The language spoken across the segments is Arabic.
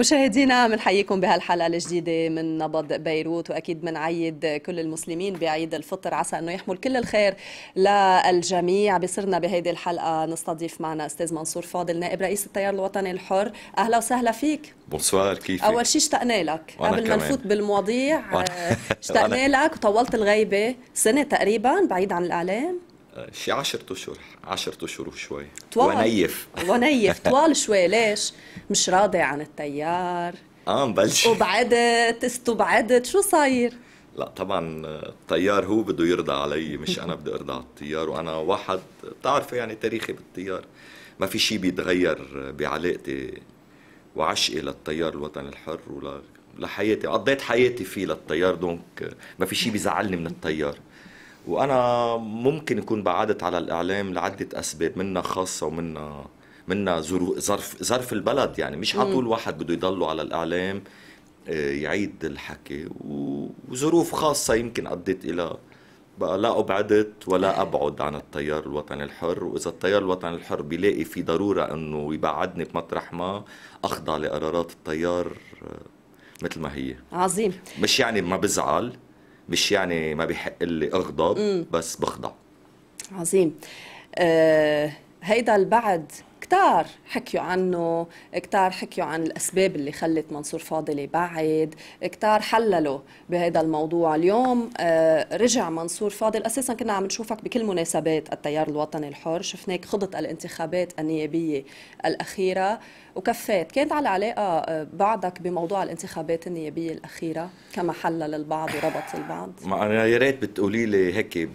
مشاهدينا بنحييكم بهالحلقه الجديده من نبض بيروت واكيد بنعيد كل المسلمين بعيد الفطر عسى انه يحمل كل الخير للجميع بصرنا بهيدي الحلقه نستضيف معنا استاذ منصور فاضل نائب رئيس التيار الوطني الحر اهلا وسهلا فيك بونسوار كيفك اول شيء اشتقنا لك قبل ما نفوت بالمواضيع اشتقنا لك وطولت الغيبه سنه تقريبا بعيد عن الاعلام شي 10 اشهر 10 اشهر وشوي ونيف ونيف طوال شوي ليش؟ مش راضي عن التيار اه مبلش وبعدت استبعدت شو صاير؟ لا طبعا الطيار هو بده يرضى علي مش انا بدي ارضى على الطيار وانا واحد بتعرفي يعني تاريخي بالطيار ما في شيء بيتغير بعلاقتي وعشقي للتيار الوطني الحر ولا لحياتي قضيت حياتي فيه للتيار دونك ما في شيء بيزعلني من التيار وانا ممكن يكون بعدت على الاعلام لعده اسباب منها خاصه ومنها منها ظرف ظرف البلد يعني مش على طول واحد بده يضله على الاعلام آه، يعيد الحكي وظروف خاصه يمكن ادت الى بقى لا ابعدت ولا ابعد عن التيار الوطني الحر واذا التيار الوطني الحر بيلاقي في ضروره انه يبعدني بمطرح ما اخضع لقرارات التيار آه، مثل ما هي عظيم مش يعني ما بزعل مش يعني ما بيحق لي اغضب بس بخضع عظيم آه هيدا البعد كتار حكيوا عنه كتار حكيوا عن الأسباب اللي خلت منصور فاضل يبعد كتار حللوا بهذا الموضوع اليوم آه، رجع منصور فاضل أساسا كنا عم نشوفك بكل مناسبات التيار الوطني الحر شفناك خضت الانتخابات النيابية الأخيرة وكفيت كانت على علاقة آه، بعدك بموضوع الانتخابات النيابية الأخيرة كما حلل البعض وربط البعض ما أنا يا ريت بتقولي لي هيك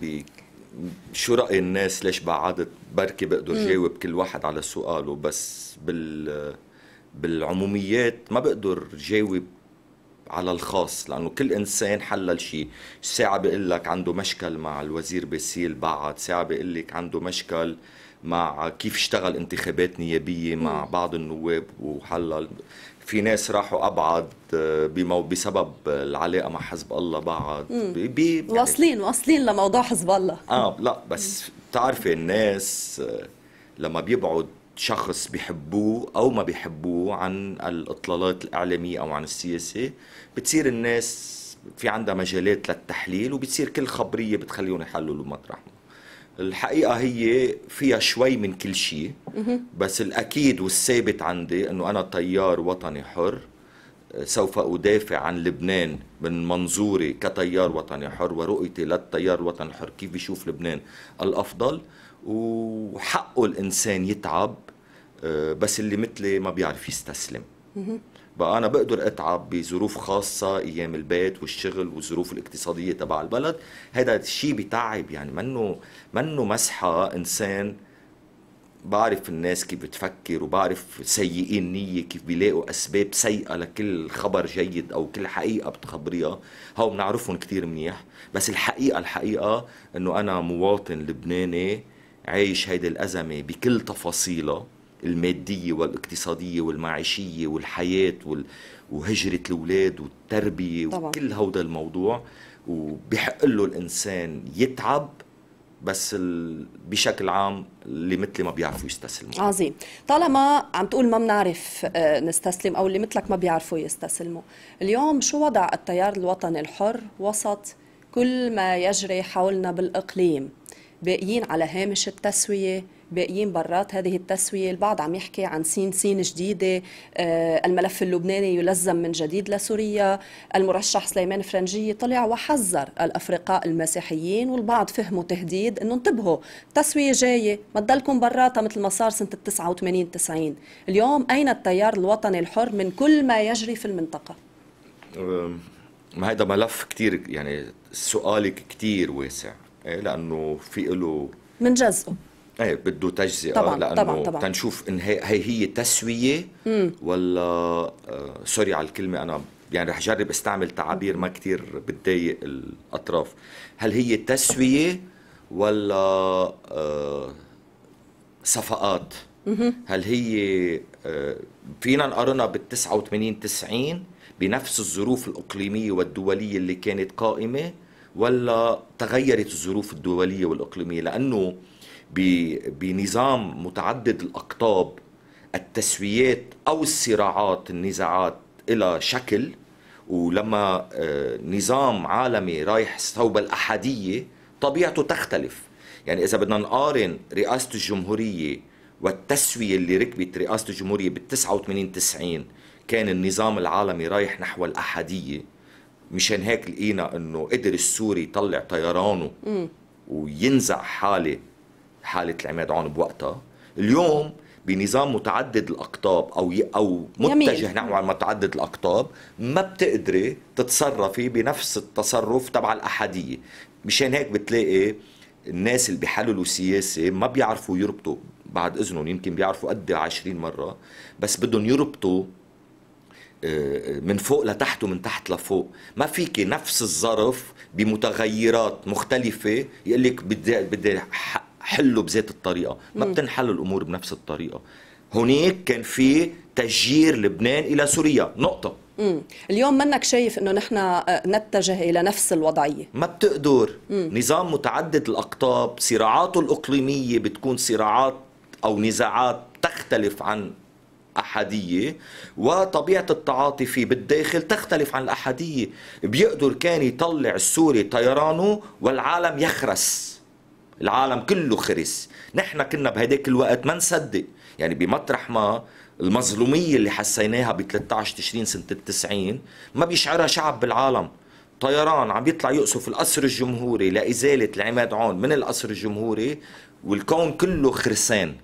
شو رأي الناس ليش بعدت بركي بقدر جاوب كل واحد على سؤاله بس بال بالعموميات ما بقدر جاوب على الخاص لانه كل انسان حلل شيء ساعه بقول لك عنده مشكل مع الوزير باسيل بعد ساعه بقول لك عنده مشكل مع كيف اشتغل انتخابات نيابيه مع بعض النواب وحلل في ناس راحوا ابعد آه، بمو بسبب العلاقه مع حزب الله بعد بي يعني واصلين واصلين لموضوع حزب الله اه لا بس بتعرفي الناس آه، لما بيبعد شخص بيحبوه او ما بيحبوه عن الاطلالات الاعلاميه او عن السياسه بتصير الناس في عندها مجالات للتحليل وبتصير كل خبريه بتخليهم يحللوا مطرح الحقيقه هي فيها شوي من كل شيء بس الاكيد والثابت عندي انه انا تيار وطني حر سوف أدافع عن لبنان من منظوري كتيار وطني حر ورؤيتي للتيار الوطني الحر كيف بشوف لبنان الأفضل وحقه الإنسان يتعب آه، بس اللي مثلي ما بيعرف يستسلم بقى أنا بقدر أتعب بظروف خاصة أيام البيت والشغل والظروف الاقتصادية تبع البلد هذا الشيء بتعب يعني منه منه مسحة إنسان بعرف الناس كيف بتفكر وبعرف سيئي النية كيف بيلاقوا أسباب سيئة لكل خبر جيد أو كل حقيقة بتخبريها هو بنعرفهم كتير منيح بس الحقيقة الحقيقة أنه أنا مواطن لبناني عايش هيدي الأزمة بكل تفاصيلها المادية والاقتصادية والمعيشية والحياة وال... وهجرة الأولاد والتربية طبعا. وكل هودا الموضوع وبيحق له الإنسان يتعب بس ال... بشكل عام اللي مثلي ما بيعرفوا يستسلموا عظيم طالما عم تقول ما بنعرف آه، نستسلم او اللي مثلك ما بيعرفوا يستسلموا اليوم شو وضع التيار الوطني الحر وسط كل ما يجري حولنا بالاقليم باقيين على هامش التسويه باقيين برات هذه التسوية البعض عم يحكي عن سين سين جديدة آه، الملف اللبناني يلزم من جديد لسوريا المرشح سليمان فرنجية طلع وحذر الأفرقاء المسيحيين والبعض فهموا تهديد أنه انتبهوا التسوية جاية ما تضلكم براتها مثل ما صار سنة 89 90 اليوم أين التيار الوطني الحر من كل ما يجري في المنطقة ما هيدا ملف كتير يعني سؤالك كتير واسع إيه؟ لأنه في له من جزئه ايه بده تجزئه طبعا لانه طبعا طبعا تنشوف ان هي, هي, هي تسويه مم. ولا آه سوري على الكلمه انا يعني رح اجرب استعمل تعابير ما كثير بتضايق الاطراف هل هي تسويه ولا آه صفقات هل هي آه فينا نقارنها بال 89 90 بنفس الظروف الاقليميه والدوليه اللي كانت قائمه ولا تغيرت الظروف الدوليه والاقليميه لانه بنظام متعدد الاقطاب التسويات او الصراعات النزاعات الى شكل ولما آه، نظام عالمي رايح صوب الاحاديه طبيعته تختلف يعني اذا بدنا نقارن رئاسه الجمهوريه والتسويه اللي ركبت رئاسه الجمهوريه بال 89 90 كان النظام العالمي رايح نحو الاحاديه مشان هيك لقينا انه قدر السوري يطلع طيرانه وينزع حاله حاله العماد عون بوقتها اليوم بنظام متعدد الاقطاب او او متجه نحو متعدد الاقطاب ما بتقدري تتصرفي بنفس التصرف تبع الاحاديه مشان هيك بتلاقي الناس اللي بيحللوا سياسه ما بيعرفوا يربطوا بعد اذنهم يمكن بيعرفوا قد 20 إيه مره بس بدهم يربطوا آه، من فوق لتحت ومن تحت لفوق ما فيك نفس الظرف بمتغيرات مختلفة يقول لك بدي بدي حله بذات الطريقه ما بتنحل الامور بنفس الطريقه هناك كان في تشجير لبنان الى سوريا نقطه مم. اليوم منك شايف انه نحن آه، نتجه الى نفس الوضعيه ما بتقدر مم. نظام متعدد الاقطاب صراعاته الاقليميه بتكون صراعات او نزاعات تختلف عن احاديه وطبيعه التعاطي فيه بالداخل تختلف عن الاحاديه بيقدر كان يطلع السوري طيرانه والعالم يخرس العالم كله خرس نحن كنا بهداك الوقت ما نصدق يعني بمطرح ما المظلومية اللي حسيناها ب 13 تشرين سنة 90 ما بيشعرها شعب بالعالم طيران عم يطلع يقصف القصر الجمهوري لإزالة العماد عون من القصر الجمهوري والكون كله خرسان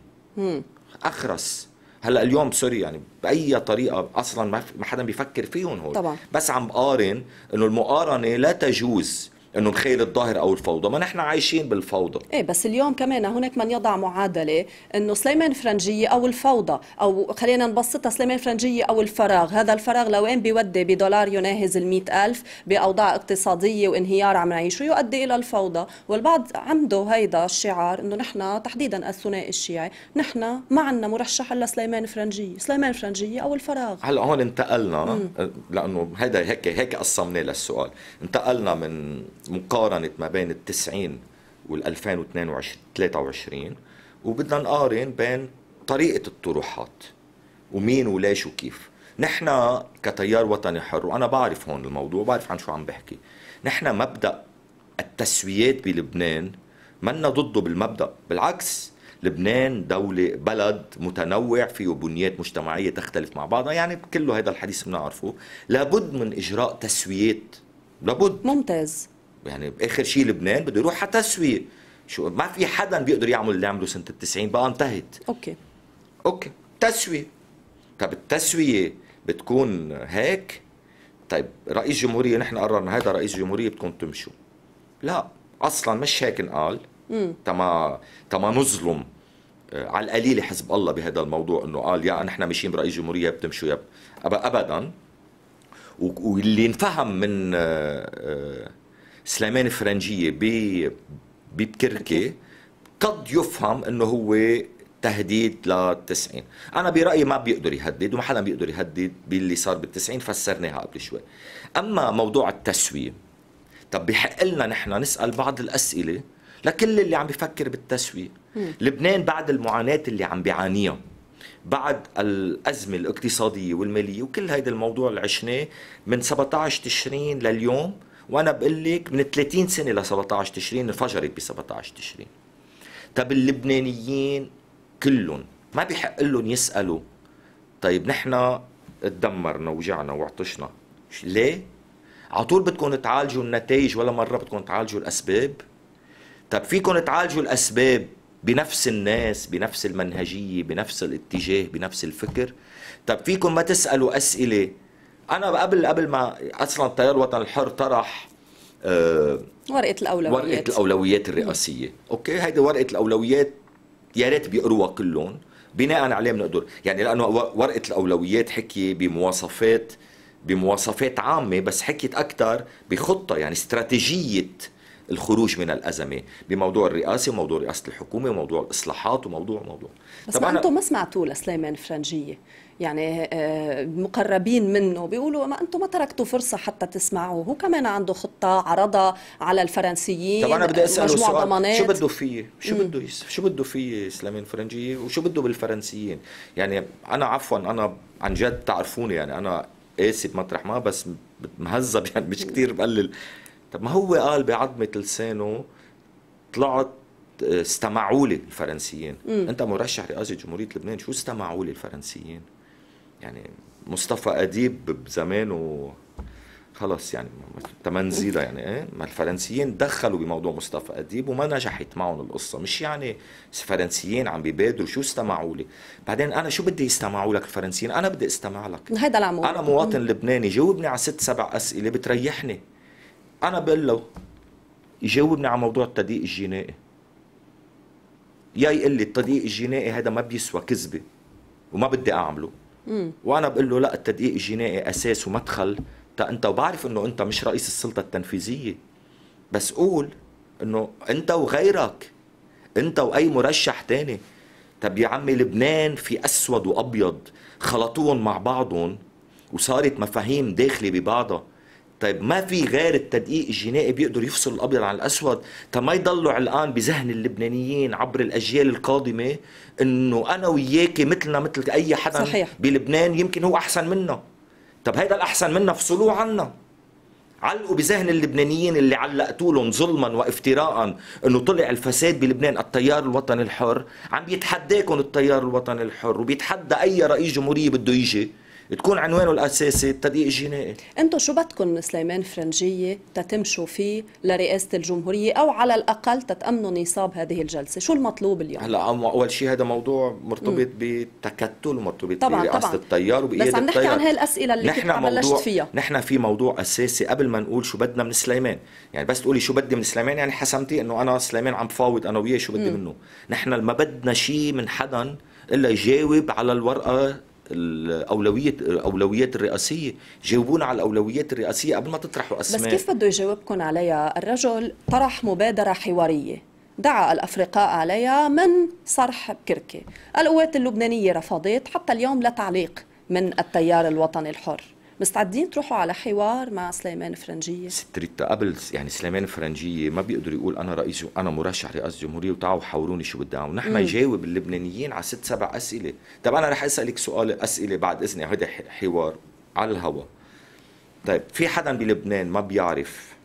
أخرس هلا اليوم سوري يعني باي طريقه اصلا ما حدا بيفكر فيهم هول طبعا. بس عم بقارن انه المقارنه لا تجوز انه مخيل الظاهر او الفوضى ما نحن عايشين بالفوضى ايه بس اليوم كمان هناك من يضع معادله انه سليمان فرنجيه او الفوضى او خلينا نبسطها سليمان فرنجيه او الفراغ هذا الفراغ لوين بيودي بدولار يناهز ال ألف باوضاع اقتصاديه وانهيار عم نعيشه يؤدي الى الفوضى والبعض عنده هيدا الشعار انه نحن تحديدا الثنائي الشيعي نحن ما عندنا مرشح الا سليمان فرنجيه سليمان فرنجيه او الفراغ هلا هون انتقلنا لانه هذا هيك هيك قسمناه للسؤال انتقلنا من مقارنة ما بين التسعين وال 2022 23 وبدنا نقارن بين طريقة الطروحات ومين وليش وكيف نحن كتيار وطني حر وأنا بعرف هون الموضوع بعرف عن شو عم بحكي نحن مبدأ التسويات بلبنان منا ضده بالمبدأ بالعكس لبنان دولة بلد متنوع فيه بنيات مجتمعية تختلف مع بعضها يعني كله هذا الحديث بنعرفه لابد من إجراء تسويات لابد ممتاز يعني باخر شيء لبنان بده يروح على تسويه شو ما في حدا بيقدر يعمل اللي عمله سنه ال 90 بقى انتهت اوكي اوكي تسويه طب التسويه بتكون هيك طيب رئيس جمهوريه نحن قررنا هذا رئيس جمهوريه بتكون تمشوا لا اصلا مش هيك انقال تما تما نظلم آه، على القليلة حزب الله بهذا الموضوع انه قال يا نحن ماشيين برئيس جمهوريه بتمشوا يا ابدا واللي انفهم من آه، آه، سليمان فرنجيه ب ببكركي قد يفهم انه هو تهديد لل90 انا برايي ما بيقدر يهدد وما حدا بيقدر يهدد باللي صار بال90 فسرناها قبل شوي اما موضوع التسويه طب بحق لنا نحن نسال بعض الاسئله لكل اللي عم بفكر بالتسويه لبنان بعد المعاناه اللي عم بيعانيها بعد الأزمة الاقتصادية والمالية وكل هيدا الموضوع اللي عشناه من 17 تشرين لليوم وانا بقول لك من 30 سنه ل 17 تشرين انفجرت ب 17 تشرين طب اللبنانيين كلهم ما بيحق لهم يسالوا طيب نحن تدمرنا وجعنا وعطشنا ليه؟ على طول بدكم تعالجوا النتائج ولا مره بدكم تعالجوا الاسباب؟ طب فيكم تعالجوا الاسباب بنفس الناس بنفس المنهجيه بنفس الاتجاه بنفس الفكر طب فيكم ما تسالوا اسئله انا قبل قبل ما اصلا التيار الوطني الحر طرح آه، ورقه الاولويات ورقه الاولويات الرئاسيه اوكي هيدي ورقه الاولويات يا ريت بيقروها كلهم بناء عليه بنقدر يعني لانه ورقه الاولويات حكي بمواصفات بمواصفات عامه بس حكيت اكثر بخطه يعني استراتيجيه الخروج من الازمه بموضوع الرئاسه وموضوع رئاسه الحكومه وموضوع الاصلاحات وموضوع موضوع بس ما انتم ما سمعتوا لسليمان فرنجيه يعني آه، مقربين منه بيقولوا ما انتم ما تركتوا فرصه حتى تسمعوا هو كمان عنده خطه عرضها على الفرنسيين طبعا انا بدي اساله سؤال ضمانات. شو بده فيه شو بده شو بده فيه سلامين فرنجيه وشو بده بالفرنسيين يعني انا عفوا انا عن جد تعرفوني يعني انا اسف مطرح ما بس مهذب يعني مش كثير بقلل طب ما هو قال بعظمه لسانه طلعت آه، استمعوا لي الفرنسيين انت مرشح رئاسه جمهوريه لبنان شو استمعوا لي الفرنسيين يعني مصطفى اديب بزمانه خلص يعني تمنزيلة يعني ايه ما الفرنسيين دخلوا بموضوع مصطفى اديب وما نجحت معهم القصه مش يعني الفرنسيين عم بيبادروا شو استمعوا لي بعدين انا شو بدي يستمعوا لك الفرنسيين انا بدي استمع لك هذا العمود انا مواطن لبناني جاوبني على ست سبع اسئله بتريحني انا بقول له يجاوبني على موضوع التدقيق الجنائي يا يقول لي التدقيق الجنائي هذا ما بيسوى كذبه وما بدي اعمله وانا بقول له لا التدقيق الجنائي اساس ومدخل تا انت وبعرف انه انت مش رئيس السلطه التنفيذيه بس قول انه انت وغيرك انت واي مرشح تاني طب يا عمي لبنان في اسود وابيض خلطوهم مع بعضهم وصارت مفاهيم داخله ببعضها طيب ما في غير التدقيق الجنائي بيقدر يفصل الابيض عن الاسود طب ما يضلوا علقان بذهن اللبنانيين عبر الاجيال القادمه انه انا وياك مثلنا مثل اي حدا صحيح. بلبنان يمكن هو احسن منا طب هيدا الاحسن منا فصلوه عنا علقوا بذهن اللبنانيين اللي علقتوا لهم ظلما وافتراء انه طلع الفساد بلبنان التيار الوطني الحر عم بيتحداكم التيار الوطني الحر وبيتحدى اي رئيس جمهوريه بده يجي تكون عنوانه الاساسي التدقيق الجنائي انتم شو بدكم سليمان فرنجيه تتمشوا فيه لرئاسه الجمهوريه او على الاقل تتامنوا نصاب هذه الجلسه شو المطلوب اليوم هلا اول شيء هذا موضوع مرتبط بتكتل مرتبط طبعا برئاسه التيار وبقياده بس عم نحكي عن هاي الاسئله اللي نحن بلشت فيها نحن في موضوع اساسي قبل ما نقول شو بدنا من سليمان يعني بس تقولي شو بدي من سليمان يعني حسمتي انه انا سليمان عم فاوض انا وياه شو بدي منه نحن ما بدنا شيء من حدا الا يجاوب على الورقه الاولويه الاولويات الرئاسيه جاوبونا على الاولويات الرئاسيه قبل ما تطرحوا اسماء بس كيف بده يجاوبكم عليها الرجل طرح مبادره حواريه دعا الأفرقاء عليها من صرح بكركي القوات اللبنانية رفضت حتى اليوم لا تعليق من التيار الوطني الحر مستعدين تروحوا على حوار مع سليمان فرنجيه ستريتا قبل يعني سليمان فرنجيه ما بيقدر يقول انا رئيس انا مرشح رئاسه جمهوريه وتعالوا حوروني شو بدي اعمل نحن يجاوب اللبنانيين على ست سبع اسئله طب انا رح اسالك سؤال اسئله بعد اذني هيدا حوار على الهوا. طيب في حدا بلبنان ما بيعرف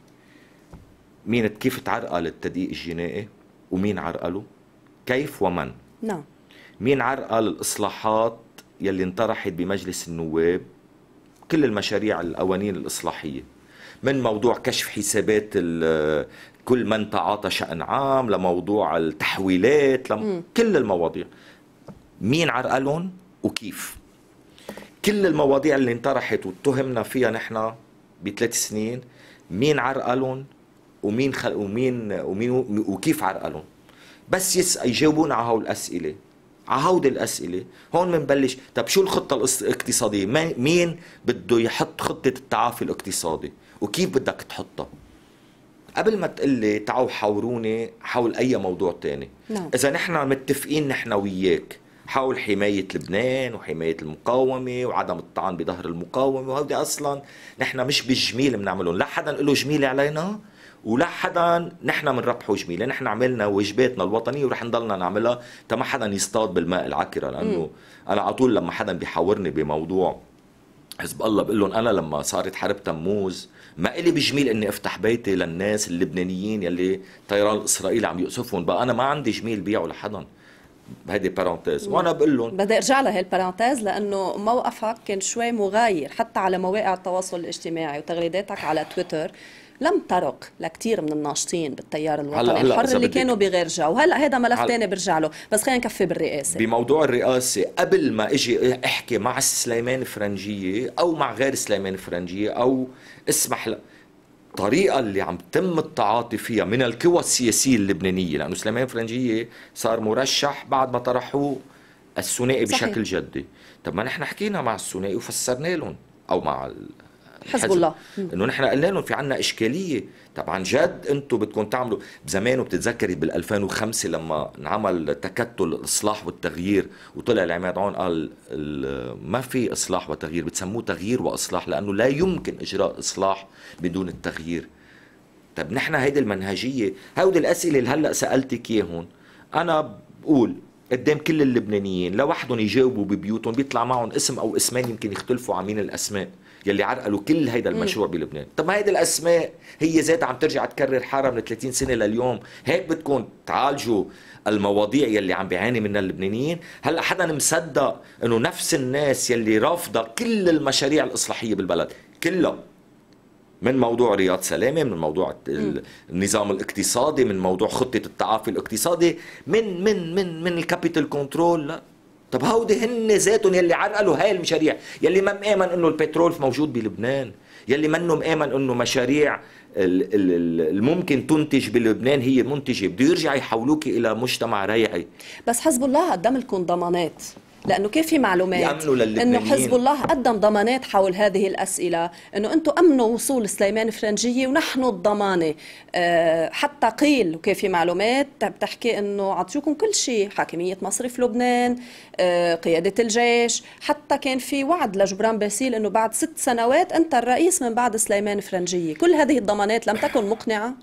مين كيف تعرقل التدقيق الجنائي ومين عرقله كيف ومن نعم مين عرقل الاصلاحات يلي انطرحت بمجلس النواب كل المشاريع القوانين الإصلاحية من موضوع كشف حسابات كل من تعاطى شأن عام لموضوع التحويلات لم... كل المواضيع مين عرقلهم وكيف كل المواضيع اللي انطرحت واتهمنا فيها نحن بثلاث سنين مين عرقلهم ومين خل... ومين ومين وكيف عرقلهم بس يس... يجاوبونا على هول الاسئله عهود الأسئلة هون منبلش طب شو الخطة الاقتصادية مين بده يحط خطة التعافي الاقتصادي وكيف بدك تحطها قبل ما تقلي تعوا حوروني حول أي موضوع تاني نعم. إذا نحن متفقين نحن وياك حول حماية لبنان وحماية المقاومة وعدم الطعن بظهر المقاومة وهودي أصلا نحن مش بالجميل بنعملهم لا حدا له جميل علينا ولا حدا نحن بنربحه جميله نحن عملنا واجباتنا الوطنيه ورح نضلنا نعملها تا ما حدا يصطاد بالماء العكره لانه مم. انا على طول لما حدا بيحاورني بموضوع حزب الله بقول لهم انا لما صارت حرب تموز ما الي بجميل اني افتح بيتي للناس اللبنانيين يلي طيران اسرائيل عم يقصفهم بقى انا ما عندي جميل بيعه لحدا هيدي بارونتيز وانا بقول لهم بدي ارجع لها البارونتيز لانه موقفك كان شوي مغاير حتى على مواقع التواصل الاجتماعي وتغريداتك على تويتر لم ترق لكثير من الناشطين بالتيار الوطني هلأ هلأ الحر اللي كانوا بغير جو هلا هذا ملف ثاني برجع له بس خلينا نكفي بالرئاسه بموضوع الرئاسه قبل ما اجي احكي مع سليمان فرنجيه او مع غير سليمان فرنجيه او اسمح ل... الطريقة اللي عم تم التعاطي فيها من القوى السياسية اللبنانية لأنه سليمان فرنجية صار مرشح بعد ما طرحوه الثنائي بشكل جدي طب ما نحن حكينا مع الثنائي وفسرنا لهم أو مع حزب الله انه نحن قلنا لهم في عنا اشكاليه طبعا جد انتم بدكم تعملوا بزمان وبتتذكري بال 2005 لما انعمل تكتل الاصلاح والتغيير وطلع العماد عون قال ما في اصلاح وتغيير بتسموه تغيير واصلاح لانه لا يمكن اجراء اصلاح بدون التغيير طب نحن هيدي المنهجيه هودي الاسئله اللي هلا سالتك اياهم انا بقول قدام كل اللبنانيين لوحدهم يجاوبوا ببيوتهم بيطلع معهم اسم او اسمين يمكن يختلفوا عن مين الاسماء يلي عرقلوا كل هيدا المشروع بلبنان طب ما هيدي الاسماء هي ذاتها عم ترجع تكرر حالها من 30 سنه لليوم هيك بدكم تعالجوا المواضيع يلي عم بيعاني منها اللبنانيين هلا حدا مصدق انه نفس الناس يلي رافضه كل المشاريع الاصلاحيه بالبلد كلها من موضوع رياض سلامه من موضوع النظام الاقتصادي من موضوع خطه التعافي الاقتصادي من من من من الكابيتال كنترول لا طب هودي هن ذاتهم يلي عرقلوا هاي المشاريع يلي ما مآمن انه البترول موجود بلبنان يلي منه مآمن انه مشاريع الممكن تنتج بلبنان هي منتجه بده يرجع يحولوك الى مجتمع ريعي بس حزب الله قدم لكم ضمانات لانه كان في معلومات انه حزب الله قدم ضمانات حول هذه الاسئله انه انتم امنوا وصول سليمان فرنجيه ونحن الضمانه أه حتى قيل وكان في معلومات بتحكي انه عطيوكم كل شيء حاكميه مصرف لبنان أه قياده الجيش حتى كان في وعد لجبران باسيل انه بعد ست سنوات انت الرئيس من بعد سليمان فرنجيه كل هذه الضمانات لم تكن مقنعه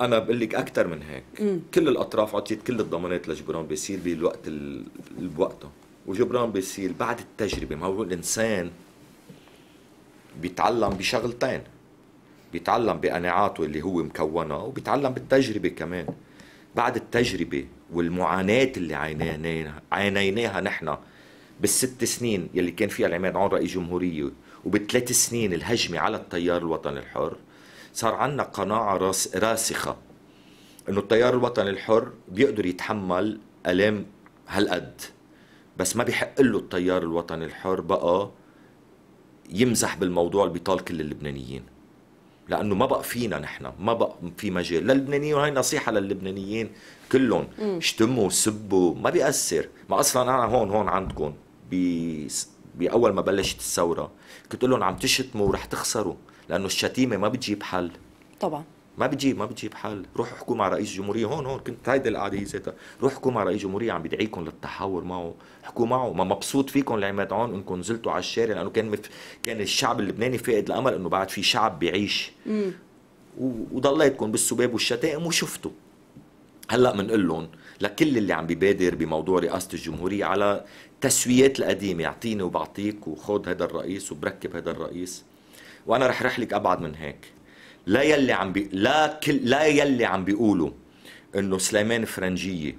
انا بقول لك اكثر من هيك مم. كل الاطراف عطيت كل الضمانات لجبران باسيل بالوقت ال... بوقته وجبران بيصير بعد التجربه ما هو الانسان بيتعلم بشغلتين بيتعلم بقناعاته اللي هو مكونها وبيتعلم بالتجربه كمان بعد التجربه والمعاناه اللي عانيناها نحن بالست سنين يلي كان فيها العماد عون رئيس جمهوريه وبالثلاث سنين الهجمه على التيار الوطني الحر صار عندنا قناعه راس راسخه انه التيار الوطني الحر بيقدر يتحمل الام هالقد بس ما بيحق له التيار الوطني الحر بقى يمزح بالموضوع اللي بيطال كل اللبنانيين لانه ما بقى فينا نحن ما بقى في مجال للبنانيين وهي نصيحه للبنانيين كلهم اشتموا سبوا ما بيأثر ما اصلا انا هون هون عندكم باول ما بلشت الثوره كنت لهم عم تشتموا ورح تخسروا لانه الشتيمه ما بتجيب حل طبعا ما بتجيب ما بتجيب حل روح احكوا مع رئيس جمهوريه هون هون كنت هيدي القعده هي ذاتها روح احكوا مع رئيس جمهوريه عم بدعيكم للتحاور معه احكوا معه ما مبسوط فيكم لعماد عون انكم نزلتوا على الشارع لانه كان مف... كان الشعب اللبناني فاقد الامل انه بعد في شعب بيعيش و... وضليتكم بالسباب والشتائم وشفتوا هلا بنقول لهم لكل اللي عم ببادر بموضوع رئاسه الجمهوريه على تسويات القديمه اعطيني وبعطيك وخذ هذا الرئيس وبركب هذا الرئيس وانا رح رح لك ابعد من هيك لا يلي عم بي... لا كل... لا يلي عم بيقولوا انه سليمان فرنجيه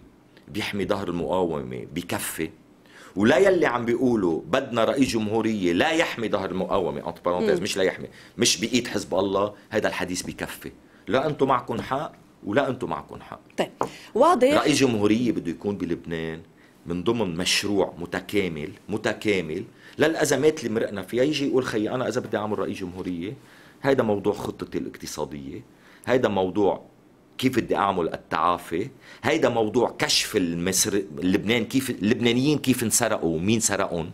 بيحمي ظهر المقاومه بكفي ولا يلي عم بيقولوا بدنا رئيس جمهوريه لا يحمي ظهر المقاومه انت بارونتيز مش لا يحمي مش بايد حزب الله هذا الحديث بكفي لا انتم معكم حق ولا انتم معكم حق طيب واضح رئيس جمهوريه بده يكون بلبنان من ضمن مشروع متكامل متكامل للازمات اللي مرقنا فيها يجي يقول خيي انا اذا بدي اعمل رئيس جمهوريه هيدا موضوع خطتي الاقتصادية هيدا موضوع كيف بدي اعمل التعافي هيدا موضوع كشف المصر لبنان كيف اللبنانيين كيف انسرقوا ومين سرقهم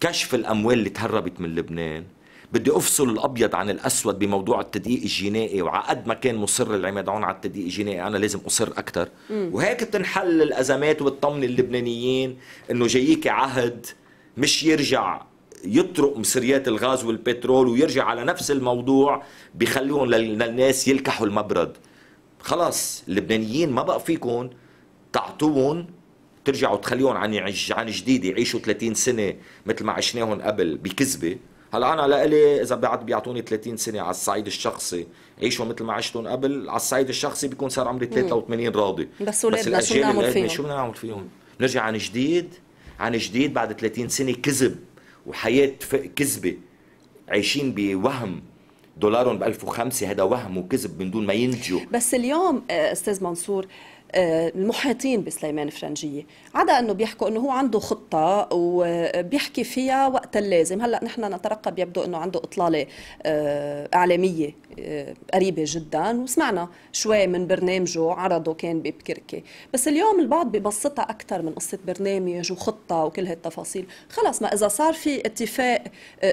كشف الاموال اللي تهربت من لبنان بدي افصل الابيض عن الاسود بموضوع التدقيق الجنائي وعقد ما كان مصر العماد عون على التدقيق الجنائي انا لازم اصر اكثر وهيك بتنحل الازمات وبتطمن اللبنانيين انه جاييك عهد مش يرجع يطرق مصريات الغاز والبترول ويرجع على نفس الموضوع بخليهم للناس يلكحوا المبرد خلاص اللبنانيين ما بقى فيكم تعطوهم ترجعوا تخليهم عن عن جديد يعيشوا 30 سنه مثل ما عشناهم قبل بكذبه هلا انا لإلي اذا بعد بيعطوني 30 سنه على الصعيد الشخصي عيشوا مثل ما عشتهم قبل على الصعيد الشخصي بيكون صار عمري 83 راضي بس ولادنا شو بدنا نعمل فيهم؟ شو بدنا نعمل فيهم؟ نرجع عن جديد عن جديد بعد 30 سنه كذب وحياه كذبه عايشين بوهم دولار ب 1005 هذا وهم وكذب من دون ما ينتجوا بس اليوم آه، استاذ منصور آه، المحيطين بسليمان فرنجيه عدا انه بيحكوا انه هو عنده خطه وبيحكي فيها وقت اللازم هلا نحن نترقب يبدو انه عنده اطلاله آه، اعلاميه قريبه جدا وسمعنا شوي من برنامجه عرضه كان ببكركي بس اليوم البعض ببسطها اكثر من قصه برنامج وخطه وكل هالتفاصيل خلص ما اذا صار في اتفاق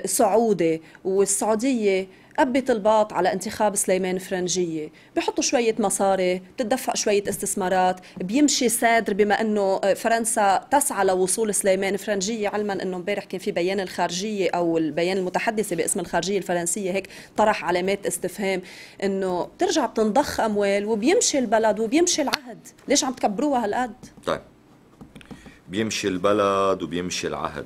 سعودي والسعوديه قبت الباط على انتخاب سليمان فرنجية بحطوا شوية مصاري بتدفق شوية استثمارات بيمشي سادر بما أنه فرنسا تسعى لوصول سليمان فرنجية علما أنه امبارح كان في بيان الخارجية أو البيان المتحدثة باسم الخارجية الفرنسية هيك طرح علامات استفهام أنه بترجع بتنضخ أموال وبيمشي البلد وبيمشي العهد ليش عم تكبروها هالقد؟ طيب بيمشي البلد وبيمشي العهد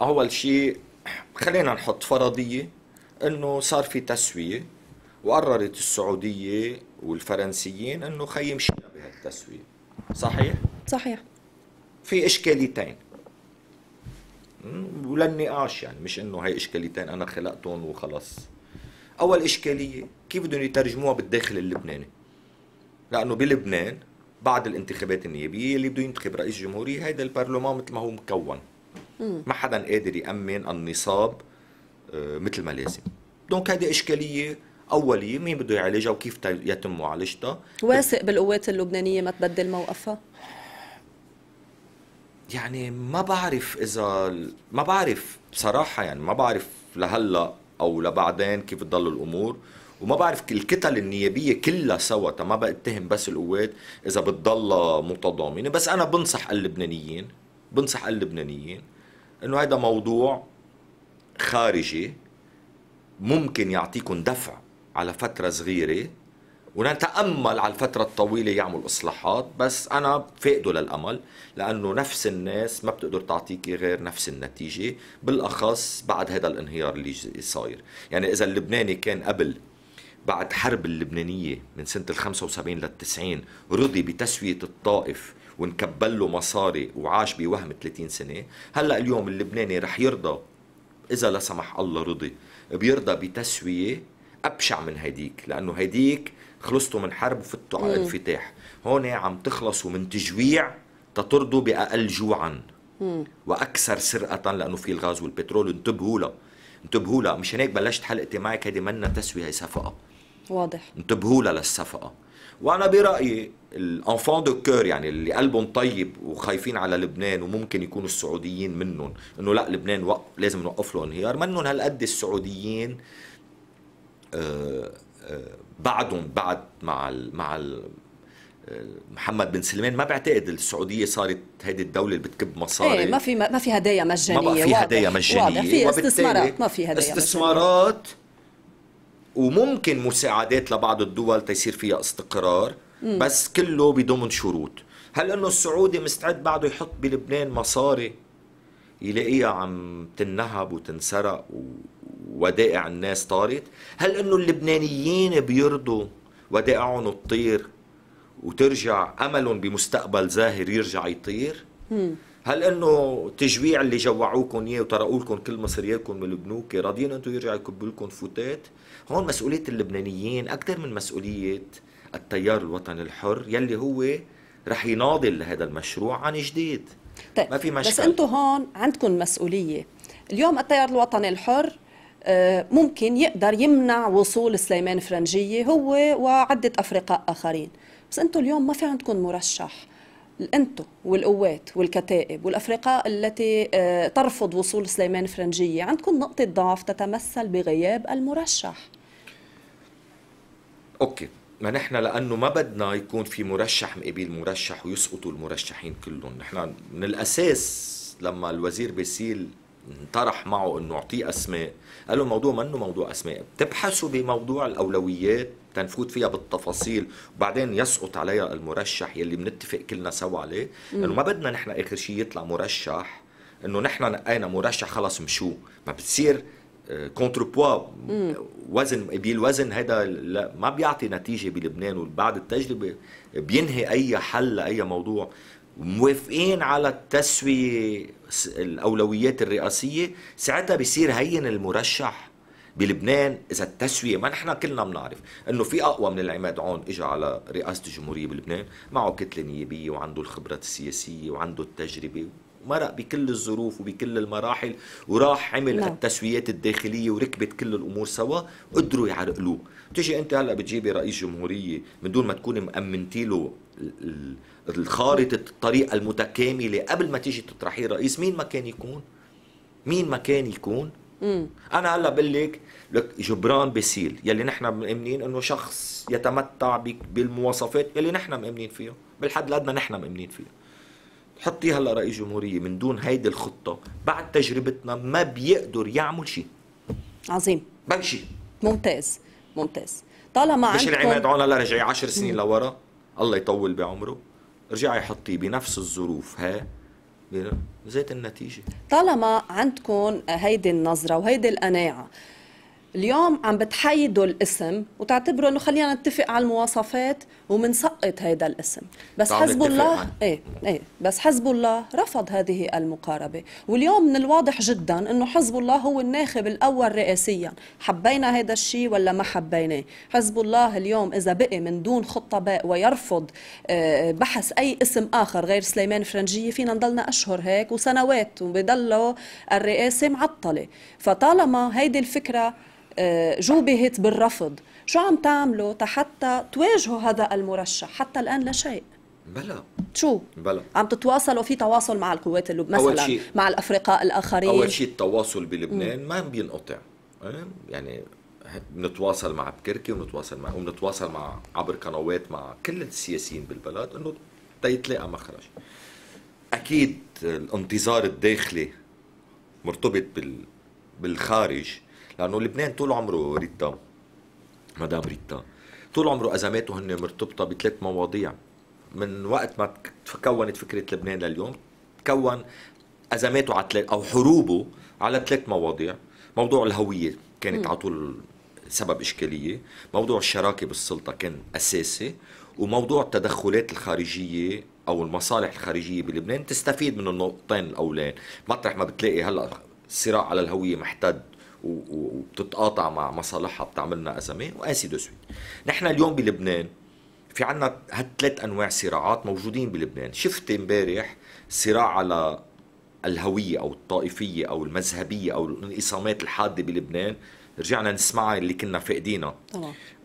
أول شيء خلينا نحط فرضيه انه صار في تسويه وقررت السعوديه والفرنسيين انه خي مشينا بهالتسويه صحيح صحيح في اشكاليتين وللنقاش يعني مش انه هي اشكاليتين انا خلقتهم وخلص اول اشكاليه كيف بدهم يترجموها بالداخل اللبناني لانه بلبنان بعد الانتخابات النيابيه اللي بده ينتخب رئيس جمهوريه هيدا البرلمان مثل ما هو مكون ما حدا قادر يامن النصاب آه، مثل ما لازم دونك هذه اشكاليه اوليه مين بده يعالجها وكيف يتم معالجتها واثق بالقوات اللبنانيه ما تبدل موقفها يعني ما بعرف اذا ما بعرف بصراحه يعني ما بعرف لهلا او لبعدين كيف تضل الامور وما بعرف الكتل النيابيه كلها سوا ما بتهم بس القوات اذا بتضل متضامنه بس انا بنصح اللبنانيين بنصح اللبنانيين انه هذا موضوع خارجي ممكن يعطيكم دفع على فتره صغيره ونتامل على الفتره الطويله يعمل اصلاحات بس انا فاقده للامل لانه نفس الناس ما بتقدر تعطيكي غير نفس النتيجه بالاخص بعد هذا الانهيار اللي صاير يعني اذا اللبناني كان قبل بعد حرب اللبنانية من سنة ال 75 لل 90 رضي بتسوية الطائف ونكبل له مصاري وعاش بوهم 30 سنه هلا اليوم اللبناني رح يرضى اذا لا سمح الله رضي بيرضى بتسويه ابشع من هديك لانه هديك خلصتوا من حرب وفتوا على انفتاح هون عم تخلصوا من تجويع تطردوا باقل جوعا مم. واكثر سرقه لانه في الغاز والبترول انتبهوا لها انتبهوا لها مشان هيك بلشت حلقتي معك هيدي منا تسويه هي صفقه واضح انتبهوا لها للصفقه وانا برايي الانفان دو كور يعني اللي قلبهم طيب وخايفين على لبنان وممكن يكونوا السعوديين منهم انه لا لبنان وق... لازم نوقف له انهيار منهم هالقد السعوديين آه آه بعدهم بعد مع ال... مع ال... آه، محمد بن سلمان ما بعتقد السعوديه صارت هذه الدوله اللي بتكب مصاري ايه ما في ما في هدايا مجانيه ما في هدايا مجانيه ما في استثمارات ما في هدايا استثمارات وممكن مساعدات لبعض الدول تيصير فيها استقرار مم. بس كله بضمن شروط هل انه السعودي مستعد بعده يحط بلبنان مصاري يلاقيها عم تنهب وتنسرق وودائع الناس طارت هل انه اللبنانيين بيرضوا ودائعهم تطير وترجع املهم بمستقبل زاهر يرجع يطير مم. هل انه تجويع اللي جوعوكم اياه وطرقوا لكم كل مصرياتكم من البنوك راضيين انتم يرجعوا يكبوا لكم فوتات هون مسؤولية اللبنانيين أكثر من مسؤولية التيار الوطني الحر يلي هو رح يناضل لهذا المشروع عن جديد طيب ما في مشكل بس انتم هون عندكم مسؤوليه اليوم التيار الوطني الحر آه، ممكن يقدر يمنع وصول سليمان فرنجيه هو وعده افرقاء اخرين بس انتم اليوم ما في عندكم مرشح انتم والقوات والكتائب والافرقاء التي آه، ترفض وصول سليمان فرنجيه عندكم نقطه ضعف تتمثل بغياب المرشح اوكي ما نحن لانه ما بدنا يكون في مرشح مقابل مرشح ويسقطوا المرشحين كلهم نحن من الاساس لما الوزير بيسيل انطرح معه انه اعطيه اسماء قال له الموضوع منه موضوع اسماء بتبحثوا بموضوع الاولويات تنفوت فيها بالتفاصيل وبعدين يسقط عليها المرشح يلي بنتفق كلنا سوا عليه لانه يعني ما بدنا نحن اخر شيء يطلع مرشح انه نحن نقينا مرشح خلص مشو ما بتصير كونتر آه، بوا وزن بالوزن هذا لا ما بيعطي نتيجه بلبنان وبعد التجربه بينهي اي حل لاي موضوع موافقين على التسويه الاولويات الرئاسيه ساعتها بيصير هين المرشح بلبنان اذا التسويه ما نحن كلنا بنعرف انه في اقوى من العماد عون اجى على رئاسه الجمهوريه بلبنان معه كتله نيابيه وعنده الخبرات السياسيه وعنده التجربه مرق بكل الظروف وبكل المراحل وراح عمل نعم. التسويات الداخليه وركبت كل الامور سوا قدروا يعرقلوه تجي انت هلا بتجيبي رئيس جمهوريه من دون ما تكوني مأمنتي له الخارطه الطريقه المتكامله قبل ما تيجي تطرحيه رئيس مين ما كان يكون مين ما كان يكون مم. انا هلا بقول لك لك جبران بسيل يلي نحن مأمنين انه شخص يتمتع بالمواصفات يلي نحن مأمنين فيه بالحد الادنى نحن مأمنين فيه حطي هلا رئيس جمهوريه من دون هيدي الخطه بعد تجربتنا ما بيقدر يعمل شيء عظيم بمشي ممتاز ممتاز طالما عندكم مش العماد عون هلا رجعي 10 سنين لورا الله يطول بعمره رجعي حطيه بنفس الظروف ها زيت النتيجة طالما عندكم هيدي النظرة وهيدي القناعة اليوم عم بتحيدوا الاسم وتعتبروا انه خلينا نتفق على المواصفات ومنسقط هيدا الاسم بس حزب الله ايه ايه بس حزب الله رفض هذه المقاربه واليوم من الواضح جدا انه حزب الله هو الناخب الاول رئاسيا حبينا هذا الشيء ولا ما حبيناه حزب الله اليوم اذا بقي من دون خطه باء ويرفض آه، بحث اي اسم اخر غير سليمان فرنجيه فينا نضلنا اشهر هيك وسنوات وبيضلوا الرئاسه معطله فطالما هيدي الفكره آه، جوبهت بالرفض شو عم تعملوا حتى تواجهوا هذا المرشح حتى الآن لا شيء بلا شو؟ بلا عم تتواصلوا في تواصل مع القوات اللبنانية مثلا شي... مع الافرقاء الاخرين اول شيء التواصل بلبنان ما بينقطع أه؟ يعني بنتواصل مع بكركي وبنتواصل مع وبنتواصل مع عبر قنوات مع كل السياسيين بالبلد انه تيتلاقى مخرج اكيد الانتظار الداخلي مرتبط بال بالخارج لانه لبنان طول عمره ريتا مدام ريتا طول عمره ازماته هن مرتبطه بثلاث مواضيع من وقت ما تكونت فكره لبنان لليوم تكون ازماته على او حروبه على ثلاث مواضيع موضوع الهويه كانت على طول سبب اشكاليه موضوع الشراكه بالسلطه كان اساسي وموضوع التدخلات الخارجيه او المصالح الخارجيه بلبنان تستفيد من النقطتين الاولين مطرح ما بتلاقي هلا الصراع على الهويه محتد وبتتقاطع مع مصالحها بتعملنا أزمة وآسي دو سويت نحن اليوم بلبنان في عنا هالثلاث أنواع صراعات موجودين بلبنان شفت امبارح صراع على الهوية أو الطائفية أو المذهبية أو الانقسامات الحادة بلبنان رجعنا نسمعها اللي كنا فاقدينها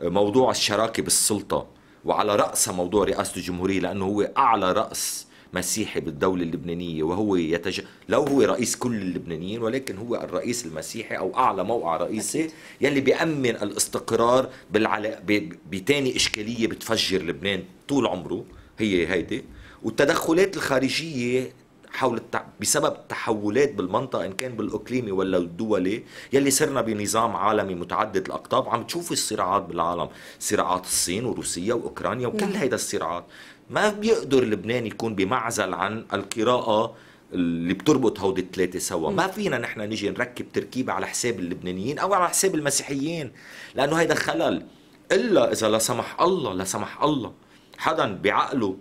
موضوع الشراكة بالسلطة وعلى رأسها موضوع رئاسة الجمهورية لأنه هو أعلى رأس مسيحي بالدولة اللبنانية وهو يتج... لو هو رئيس كل اللبنانيين ولكن هو الرئيس المسيحي أو أعلى موقع رئيسي يلي بيأمن الاستقرار بالعلا... ب... بتاني إشكالية بتفجر لبنان طول عمره هي هيدي والتدخلات الخارجية حول التع... بسبب التحولات بالمنطقة إن كان بالإقليمي ولا الدولي يلي صرنا بنظام عالمي متعدد الأقطاب عم تشوفي الصراعات بالعالم صراعات الصين وروسيا وأوكرانيا وكل نعم. هيدا الصراعات ما بيقدر لبنان يكون بمعزل عن القراءة اللي بتربط هودي الثلاثة سوا ما فينا نحن نجي نركب تركيبة على حساب اللبنانيين أو على حساب المسيحيين لأنه هيدا خلل إلا إذا لا سمح الله لا سمح الله حدا بعقله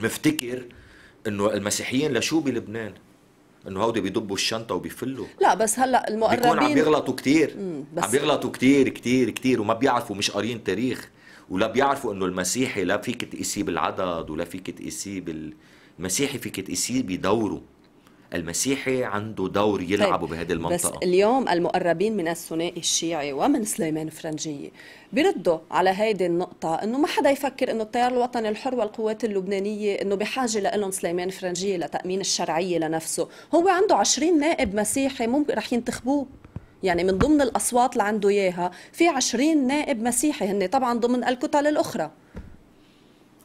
مفتكر انه المسيحيين لشو بلبنان انه هودي بيدبوا الشنطه وبيفلوا لا بس هلا المقربين بيكون عم بيغلطوا كثير عم بيغلطوا كثير كثير كثير وما بيعرفوا مش قاريين تاريخ ولا بيعرفوا انه المسيحي لا فيك تقيسيه بالعدد ولا فيك تقيسيه بال المسيحي فيك تقيسيه بدوره المسيحي عنده دور طيب، يلعبه طيب. بهذه المنطقة بس اليوم المقربين من الثنائي الشيعي ومن سليمان فرنجية بيردوا على هيدي النقطة انه ما حدا يفكر انه التيار الوطني الحر والقوات اللبنانية انه بحاجة لهم سليمان فرنجية لتأمين الشرعية لنفسه هو عنده 20 نائب مسيحي ممكن رح ينتخبوه يعني من ضمن الأصوات اللي عنده إياها في عشرين نائب مسيحي هن طبعا ضمن الكتل الأخرى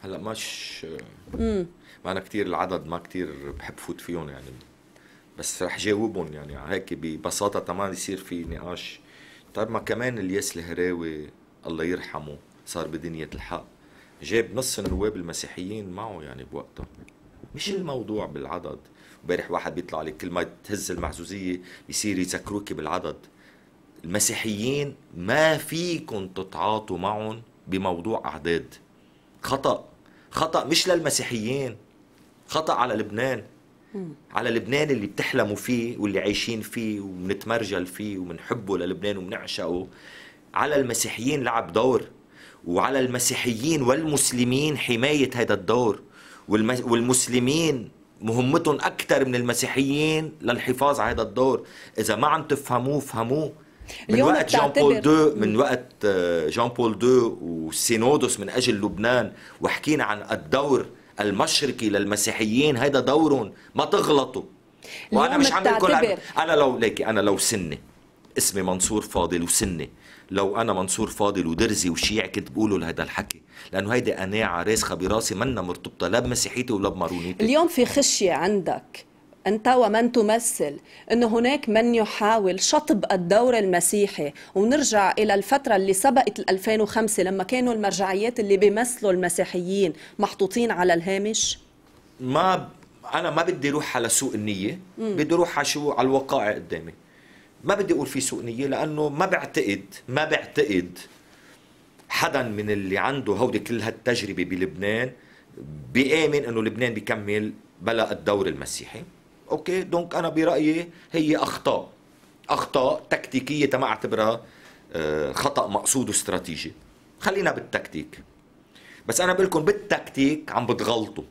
هلا مش امم ما أنا كتير العدد ما كتير بحب فوت فيهم يعني بس رح جاوبهم يعني هيك ببساطة تمام يصير في نقاش طيب ما كمان الياس الهراوي الله يرحمه صار بدنية الحق جاب نص النواب المسيحيين معه يعني بوقتها مش الموضوع بالعدد امبارح واحد بيطلع لك كل ما تهز المحزوزيه بيصير يذكروك بالعدد المسيحيين ما فيكم تتعاطوا معهم بموضوع اعداد خطا خطا مش للمسيحيين خطا على لبنان على لبنان اللي بتحلموا فيه واللي عايشين فيه وبنتمرجل فيه وبنحبه للبنان وبنعشقه على المسيحيين لعب دور وعلى المسيحيين والمسلمين حماية هذا الدور والمسلمين مهمتهم أكثر من المسيحيين للحفاظ على هذا الدور إذا ما عم تفهموه فهموه من وقت جان بول دو من وقت آه، جان بول دو وسينودوس من أجل لبنان وحكينا عن الدور المشرقي للمسيحيين هذا دورهم ما تغلطوا وانا مش عم بقول انا لو ليكي انا لو سني اسمي منصور فاضل وسني لو انا منصور فاضل ودرزي وشيع كنت بقوله لهذا الحكي لانه هيدي قناعه راسخه براسي منا مرتبطه لا بمسيحيتي ولا بمارونيتي اليوم في خشيه عندك أنت ومن تمثل انه هناك من يحاول شطب الدور المسيحي ونرجع إلى الفترة اللي سبقت 2005 لما كانوا المرجعيات اللي بيمثلوا المسيحيين محطوطين على الهامش ما أنا ما بدي روح على سوء النية بدي روح على شو على الوقائع قدامي ما بدي اقول في سوء نيه لانه ما بعتقد ما بعتقد حدا من اللي عنده هودي كل هالتجربه بلبنان بآمن انه لبنان بيكمل بلا الدور المسيحي اوكي دونك انا برايي هي اخطاء اخطاء تكتيكيه ما اعتبرها آه، خطا مقصود واستراتيجي خلينا بالتكتيك بس انا بقول لكم بالتكتيك عم بتغلطوا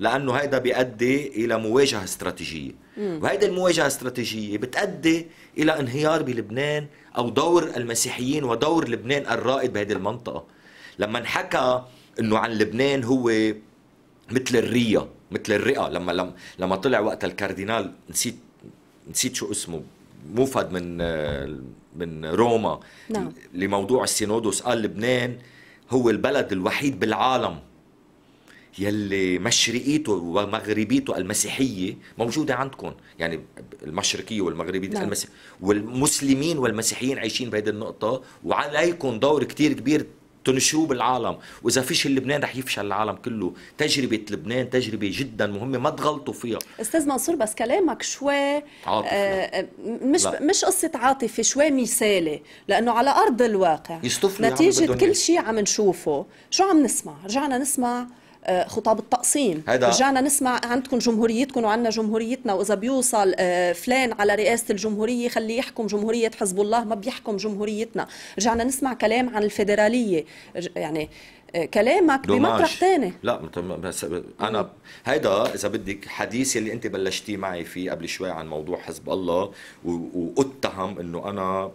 لانه هيدا بيؤدي الى مواجهه استراتيجيه وهيدي المواجهه الاستراتيجيه بتؤدي الى انهيار بلبنان او دور المسيحيين ودور لبنان الرائد بهذه المنطقه لما انحكى انه عن لبنان هو مثل الريا مثل الرئه لما لما لما طلع وقت الكاردينال نسيت نسيت شو اسمه موفد من من روما نعم. لموضوع السينودوس قال لبنان هو البلد الوحيد بالعالم يلي مشرقيته ومغربيته المسيحيه موجوده عندكم يعني المشرقيه والمغربيه نعم. المسيح والمسلمين والمسيحيين عايشين بهيدي النقطه وعليكم دور كتير كبير تنشروه بالعالم واذا فيش لبنان رح يفشل العالم كله تجربه لبنان تجربه جدا مهمه ما تغلطوا فيها استاذ منصور بس كلامك شوي عاطفي. آه مش لا. مش قصه عاطفه شوي مثالي لانه على ارض الواقع نتيجه كل شيء عم نشوفه شو عم نسمع رجعنا نسمع آه، خطاب التقسيم رجعنا نسمع عندكم جمهوريتكم وعندنا جمهوريتنا واذا بيوصل آه، فلان على رئاسه الجمهوريه خليه يحكم جمهوريه حزب الله ما بيحكم جمهوريتنا رجعنا نسمع كلام عن الفيدراليه يعني كلامك بمطرح ثاني لا بس انا هيدا اذا بدك حديث اللي انت بلشتي معي فيه قبل شوي عن موضوع حزب الله واتهم انه انا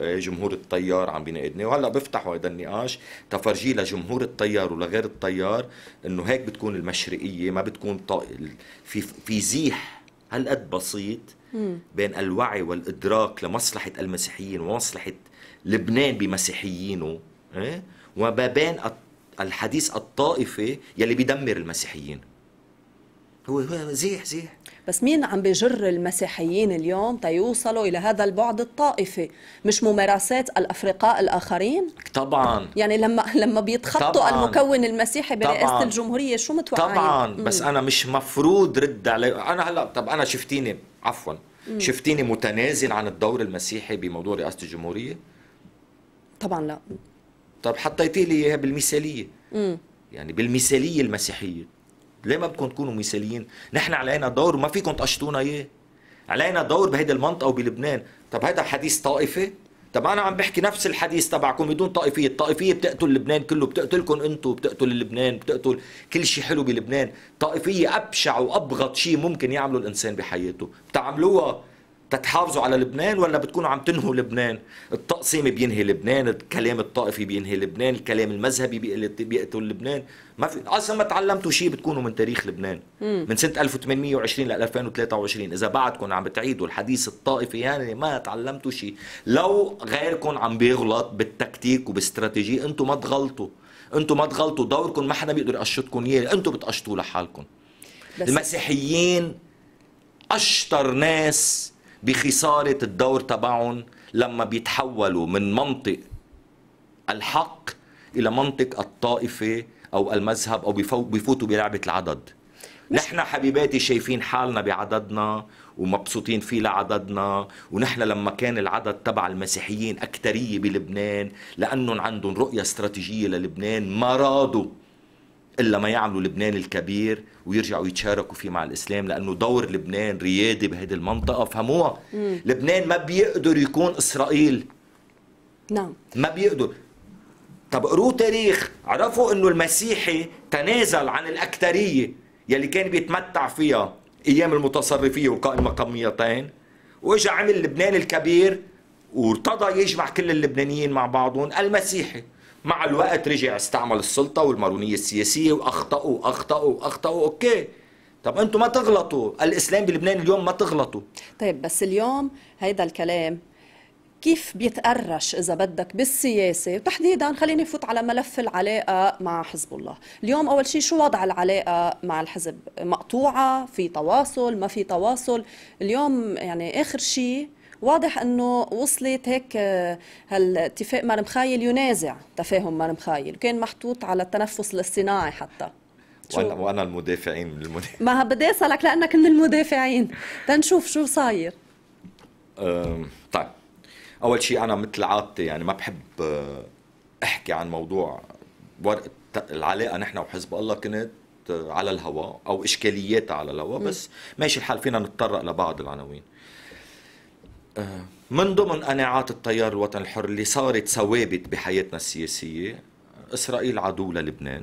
آه، جمهور التيار عم بيناقدني وهلا بفتحوا هذا النقاش تفرجيه لجمهور التيار ولغير التيار انه هيك بتكون المشرقيه ما بتكون في في زيح هالقد بسيط بين الوعي والادراك لمصلحه المسيحيين ومصلحه لبنان بمسيحيينه إيه؟ وما بين الحديث الطائفي يلي بيدمر المسيحيين هو زيح زيح بس مين عم بجر المسيحيين اليوم تيوصلوا الى هذا البعد الطائفي مش ممارسات الافرقاء الاخرين طبعا يعني لما لما بيتخطوا طبعاً. المكون المسيحي برئاسه الجمهوريه شو متوقعين طبعا مم. بس انا مش مفروض رد عليه انا هلا طب انا شفتيني عفوا مم. شفتيني متنازل عن الدور المسيحي بموضوع رئاسه الجمهوريه طبعا لا طب حطيتي لي اياها بالمثاليه مم. يعني بالمثاليه المسيحيه ليه ما بدكم تكونوا مثاليين نحن علينا دور ما فيكم تقشطونا اياه علينا دور بهيدي المنطقه وبلبنان طب هذا حديث طائفي طب انا عم بحكي نفس الحديث تبعكم بدون طائفيه الطائفيه بتقتل لبنان كله بتقتلكم انتم بتقتل لبنان بتقتل كل شيء حلو بلبنان طائفيه ابشع وابغض شيء ممكن يعمله الانسان بحياته بتعملوها تتحافظوا على لبنان ولا بتكونوا عم تنهوا لبنان التقسيم بينهي لبنان الكلام الطائفي بينهي لبنان الكلام المذهبي بيقتل لبنان ما في اصلا ما تعلمتوا شيء بتكونوا من تاريخ لبنان مم. من سنه 1820 ل 2023 اذا بعدكم عم بتعيدوا الحديث الطائفي يعني ما تعلمتوا شيء لو غيركم عم بيغلط بالتكتيك وباستراتيجيه انتم ما تغلطوا انتم ما تغلطوا دوركم ما حدا بيقدر يقشطكم اياه انتم بتقشطوا لحالكم المسيحيين اشطر ناس بخسارة الدور تبعهم لما بيتحولوا من منطق الحق إلى منطق الطائفة أو المذهب أو بيفوتوا بلعبة العدد نحن حبيباتي شايفين حالنا بعددنا ومبسوطين فيه لعددنا ونحن لما كان العدد تبع المسيحيين أكترية بلبنان لأنهم عندهم رؤية استراتيجية للبنان ما رادوا الا ما يعملوا لبنان الكبير ويرجعوا يتشاركوا فيه مع الاسلام لانه دور لبنان ريادي بهيدي المنطقه فهموها لبنان ما بيقدر يكون اسرائيل نعم ما بيقدر طب اقروا تاريخ عرفوا انه المسيحي تنازل عن الاكثريه يلي كان بيتمتع فيها ايام المتصرفيه وقائم مقاميتين واجا عمل لبنان الكبير وارتضى يجمع كل اللبنانيين مع بعضهم المسيحي مع الوقت رجع استعمل السلطة والمارونية السياسية وأخطأوا وأخطأوا وأخطأوا أوكي طب أنتم ما تغلطوا الإسلام بلبنان اليوم ما تغلطوا طيب بس اليوم هيدا الكلام كيف بيتقرش اذا بدك بالسياسه وتحديدا خليني فوت على ملف العلاقه مع حزب الله اليوم اول شيء شو وضع العلاقه مع الحزب مقطوعه في تواصل ما في تواصل اليوم يعني اخر شيء واضح انه وصلت هيك آه، هالاتفاق مع المخايل ينازع تفاهم مع المخايل وكان محطوط على التنفس الاصطناعي حتى وانا وانا المدافعين من المدافع ما بدي اسالك لانك من المدافعين تنشوف شو صاير طيب اول شيء انا مثل عادتي يعني ما بحب آه، احكي عن موضوع ورقه العلاقه نحن وحزب الله كنت آه، على الهواء او اشكالياتها على الهواء بس ماشي الحال فينا نتطرق لبعض العناوين آه. من ضمن قناعات التيار الوطني الحر اللي صارت ثوابت بحياتنا السياسية إسرائيل عدو للبنان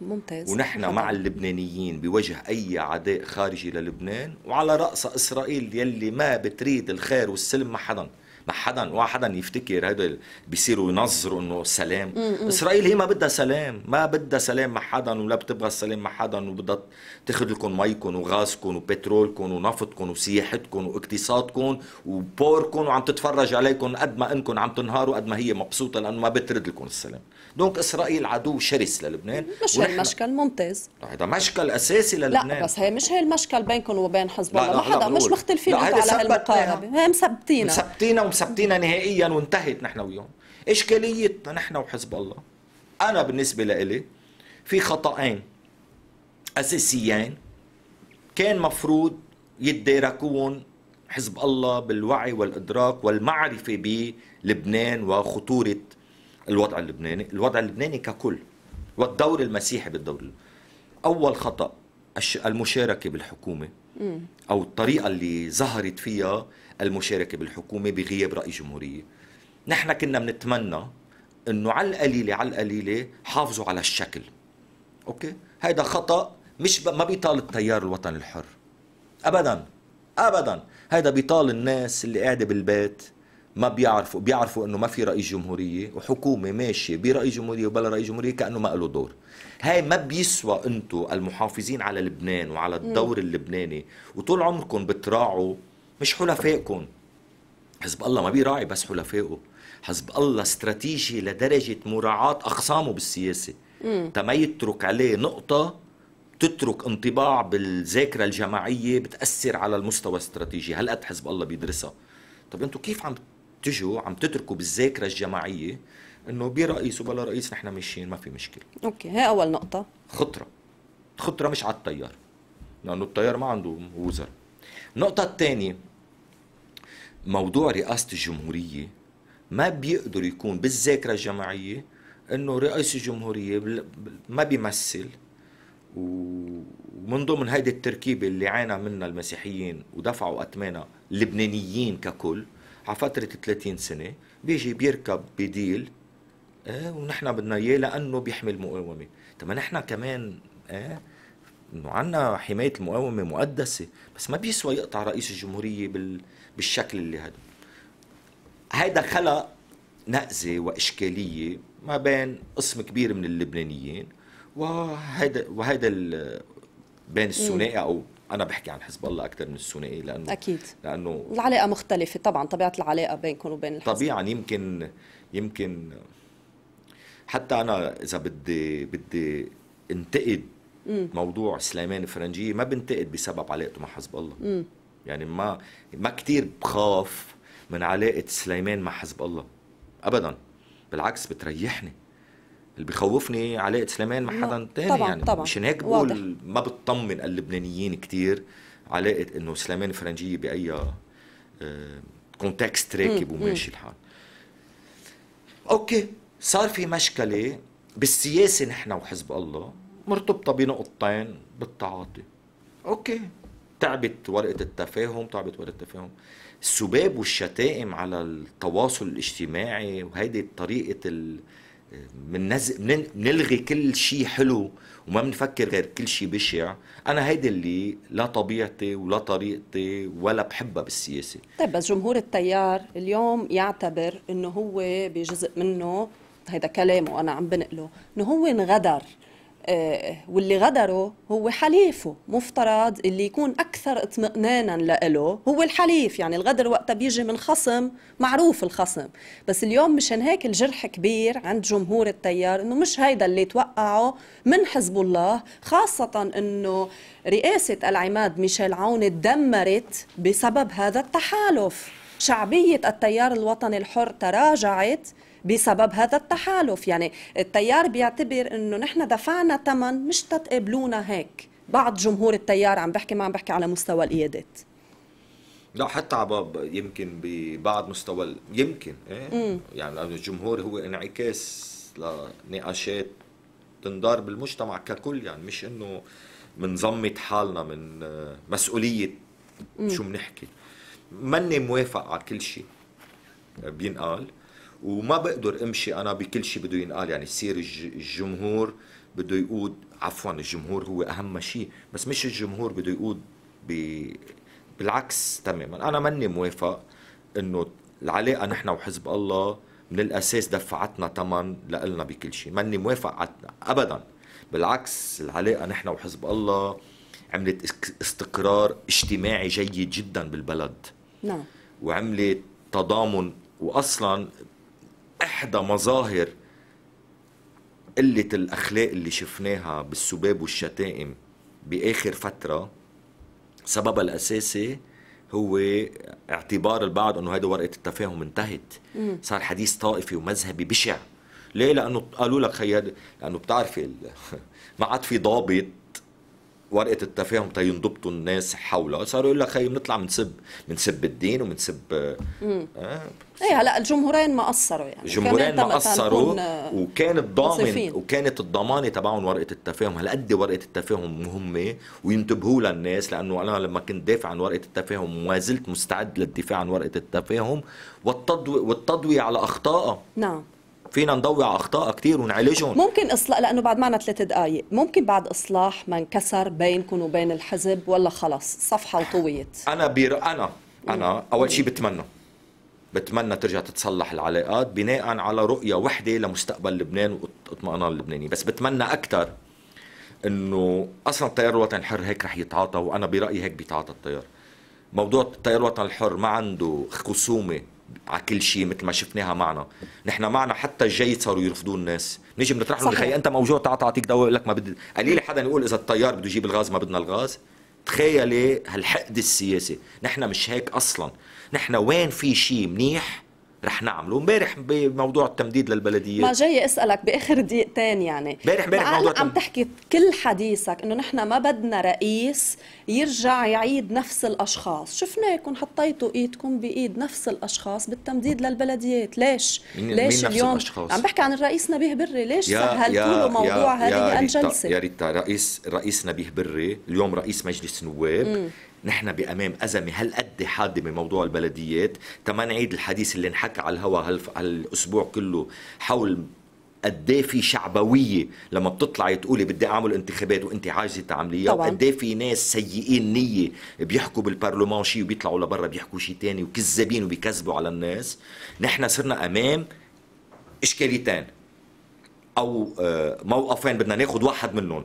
ممتاز ونحن مع اللبنانيين بوجه أي عداء خارجي للبنان وعلى رأس إسرائيل يلي ما بتريد الخير والسلم مع حدا ما حدا ما حدا يفتكر هذا بيصيروا ينظروا انه سلام اسرائيل هي ما بدها سلام ما بدها سلام مع حدا ولا بتبغى السلام مع حدا وبدها تاخذ لكم ميكم وغازكم وبترولكم ونفطكم وسياحتكم واقتصادكم وبوركم وعم تتفرج عليكم قد ما انكم عم تنهاروا قد ما هي مبسوطه لانه ما بترد لكم السلام دونك اسرائيل عدو شرس للبنان مش ونحن... مشكل ممتاز هذا مشكل اساسي للبنان لا بس هي مش هي المشكل بينكم وبين حزب الله ما حدا مش مختلفين على هالمقاربه هي مثبتينا مثبتينا ومثبتينا نهائيا وانتهت نحن وياهم اشكاليتنا نحن وحزب الله انا بالنسبه لإلي في خطأين اساسيين كان مفروض يتداركون حزب الله بالوعي والادراك والمعرفه بلبنان وخطوره الوضع اللبناني الوضع اللبناني ككل والدور المسيحي بالدور أول خطأ المشاركة بالحكومة أو الطريقة اللي ظهرت فيها المشاركة بالحكومة بغياب رأي جمهورية نحن كنا بنتمنى انه على القليله على القليله حافظوا على الشكل اوكي هيدا خطا مش ب... ما بيطال التيار الوطني الحر ابدا ابدا هيدا بيطال الناس اللي قاعده بالبيت ما بيعرفوا بيعرفوا انه ما في رئيس جمهوريه وحكومه ماشيه برئيس جمهوريه وبلا رئيس جمهوريه كانه ما له دور هاي ما بيسوى انتو المحافظين على لبنان وعلى الدور اللبناني وطول عمركم بتراعوا مش حلفائكم حزب الله ما بيراعي بس حلفائه حزب الله استراتيجي لدرجه مراعاه اخصامه بالسياسه تما يترك عليه نقطه تترك انطباع بالذاكره الجماعيه بتاثر على المستوى الاستراتيجي هل حزب الله بيدرسها طب انتو كيف عم تجوا عم تتركوا بالذاكره الجماعيه انه برئيس وبلا رئيس نحن ماشيين ما في مشكله اوكي هي اول نقطه خطره خطره مش على التيار لانه التيار ما عنده وزراء النقطه الثانيه موضوع رئاسه الجمهوريه ما بيقدر يكون بالذاكره الجماعيه انه رئيس الجمهوريه ما بيمثل ومن ضمن هيدي التركيبه اللي عانى منها المسيحيين ودفعوا اثمانها اللبنانيين ككل على فتره 30 سنه بيجي بيركب بديل آه ونحن بدنا اياه لانه بيحمي المقاومه طب نحن كمان آه انه عندنا حمايه المقاومه مقدسه بس ما بيسوى يقطع رئيس الجمهوريه بال... بالشكل اللي هذا هيدا خلق نأزة وإشكالية ما بين قسم كبير من اللبنانيين وهذا وهذا بين الثنائي أو انا بحكي عن حزب الله اكثر من الثنائي لانه اكيد لانه العلاقه مختلفه طبعا طبيعه العلاقه بينكم وبين الحزب طبيعا يمكن يمكن حتى انا اذا بدي بدي انتقد مم. موضوع سليمان فرنجيه ما بنتقد بسبب علاقته مع حزب الله مم. يعني ما ما كثير بخاف من علاقه سليمان مع حزب الله ابدا بالعكس بتريحني اللي بيخوفني علاء سليمان مع حدا نعم. تاني طبعا يعني طبعا مشان هيك بقول ما بتطمن اللبنانيين كتير علاقه انه سليمان فرنجيه باي كونتكست آه، راكب وماشي الحال اوكي صار في مشكله بالسياسه نحن وحزب الله مرتبطه بنقطتين بالتعاطي اوكي تعبت ورقه التفاهم تعبت ورقه التفاهم السباب والشتائم على التواصل الاجتماعي وهيدي طريقه ال... مننزل من منلغي كل شيء حلو وما بنفكر غير كل شيء بشع انا هيدي اللي لا طبيعتي ولا طريقتي ولا بحبها بالسياسه طيب بس جمهور التيار اليوم يعتبر انه هو بجزء منه هيدا كلامه انا عم بنقله انه هو انغدر واللي غدره هو حليفه مفترض اللي يكون أكثر اطمئنانا لإله هو الحليف يعني الغدر وقتها بيجي من خصم معروف الخصم بس اليوم مشان هيك الجرح كبير عند جمهور التيار إنه مش هيدا اللي توقعه من حزب الله خاصة إنه رئاسة العماد ميشيل عون تدمرت بسبب هذا التحالف شعبية التيار الوطني الحر تراجعت بسبب هذا التحالف يعني التيار بيعتبر انه نحن دفعنا ثمن مش تتقبلونا هيك بعض جمهور التيار عم بحكي ما عم بحكي على مستوى القيادات لا حتى عباب يمكن ببعض مستوى يمكن إيه؟ مم. يعني الجمهور هو انعكاس لنقاشات تندار بالمجتمع ككل يعني مش انه منظمت حالنا من مسؤوليه مم. شو بنحكي ماني موافق على كل شيء بينقال وما بقدر امشي انا بكل شيء بده ينقال يعني يصير الجمهور بده يقود عفوا الجمهور هو اهم شيء بس مش الجمهور بده يقود ب... بالعكس تماما انا ماني موافق انه العلاقه نحن وحزب الله من الاساس دفعتنا ثمن لنا بكل شيء ماني موافق ابدا بالعكس العلاقه نحن وحزب الله عملت استقرار اجتماعي جيد جدا بالبلد نعم وعملت تضامن واصلا احدى مظاهر قلة الأخلاق اللي شفناها بالسباب والشتائم بآخر فترة سببها الأساسي هو اعتبار البعض انه هيدا ورقه التفاهم انتهت صار حديث طائفي ومذهبي بشع ليه لانه قالوا لك خي لانه بتعرفي ما عاد في ضابط ورقه التفاهم تا ينضبطوا الناس حوله صاروا يقول لك خي بنطلع بنسب بنسب الدين وبنسب آه ايه هلا الجمهورين ما قصروا يعني الجمهورين ما قصروا آه، وكان الضامن وكانت الضمانه تبعهم ورقه التفاهم هل قد ورقه التفاهم مهمه وينتبهوا للناس لانه انا لما كنت دافع عن ورقه التفاهم وما زلت مستعد للدفاع عن ورقه التفاهم والتضوي والتضويه على اخطائها نعم فينا نضوي على اخطاء كثير ونعالجهم ممكن اصلاح لانه بعد معنا ثلاث دقائق ممكن بعد اصلاح ما انكسر بينكم وبين الحزب ولا خلص صفحه وطويت انا بير انا انا اول شيء بتمنى بتمنى ترجع تتصلح العلاقات بناء على رؤية وحدة لمستقبل لبنان واطمئنان اللبناني بس بتمنى أكثر انه اصلا التيار الوطني الحر هيك رح يتعاطى وانا برايي هيك بيتعاطى التيار موضوع التيار الوطني الحر ما عنده خصومه على كل شيء مثل ما شفناها معنا نحن معنا حتى الجيد صاروا يرفضوه الناس نجي بنطرح لهم خي انت موجود تعال تعطيك دواء لك ما بدي قليل حدا يقول اذا التيار بده يجيب الغاز ما بدنا الغاز تخيلي هالحقد السياسي نحن مش هيك اصلا نحن وين في شيء منيح رح نعمله امبارح بموضوع التمديد للبلديات ما جاي اسالك باخر دقيقتين يعني امبارح امبارح موضوع عم تحكي كل حديثك انه نحن ما بدنا رئيس يرجع يعيد نفس الاشخاص شفناكم حطيتوا ايدكم بايد نفس الاشخاص بالتمديد للبلديات ليش مين ليش مين اليوم نفس الأشخاص؟ عم بحكي عن الرئيس نبيه بري ليش سهلتوا له موضوع هذه الجلسه يا ريتا رئيس رئيس نبيه بري اليوم رئيس مجلس نواب نحن بامام ازمه هالقد حاده بموضوع البلديات تما نعيد الحديث اللي انحكى على الهواء هالاسبوع كله حول قد إيه في شعبويه لما بتطلعي تقولي بدي اعمل انتخابات وانت عاجزه تعمليها وقد إيه في ناس سيئين نيه بيحكوا بالبرلمان شيء وبيطلعوا لبرا بيحكوا شيء ثاني وكذابين وبيكذبوا على الناس نحن صرنا امام اشكاليتين او آه، موقفين بدنا ناخذ واحد منهم